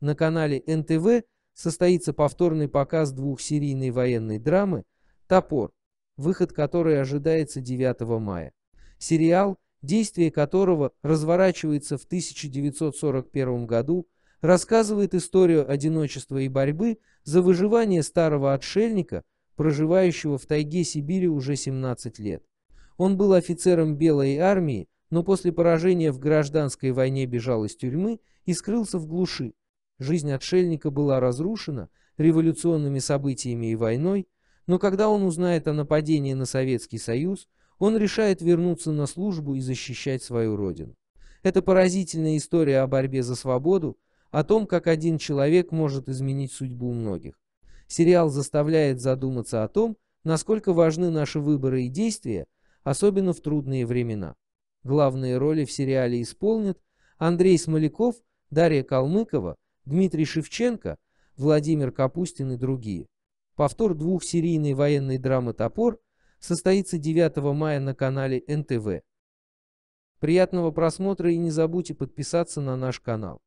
на канале НТВ состоится повторный показ двухсерийной военной драмы «Топор», выход которой ожидается 9 мая. Сериал, действие которого разворачивается в 1941 году, рассказывает историю одиночества и борьбы за выживание старого отшельника, проживающего в тайге Сибири уже 17 лет. Он был офицером Белой армии, но после поражения в гражданской войне бежал из тюрьмы и скрылся в глуши, Жизнь отшельника была разрушена революционными событиями и войной, но когда он узнает о нападении на Советский Союз, он решает вернуться на службу и защищать свою родину. Это поразительная история о борьбе за свободу, о том, как один человек может изменить судьбу многих. Сериал заставляет задуматься о том, насколько важны наши выборы и действия, особенно в трудные времена. Главные роли в сериале исполнят Андрей Смоляков, Дарья Калмыкова, Дмитрий Шевченко, Владимир Капустин и другие. Повтор двухсерийной военной драмы «Топор» состоится 9 мая на канале НТВ. Приятного просмотра и не забудьте подписаться на наш канал.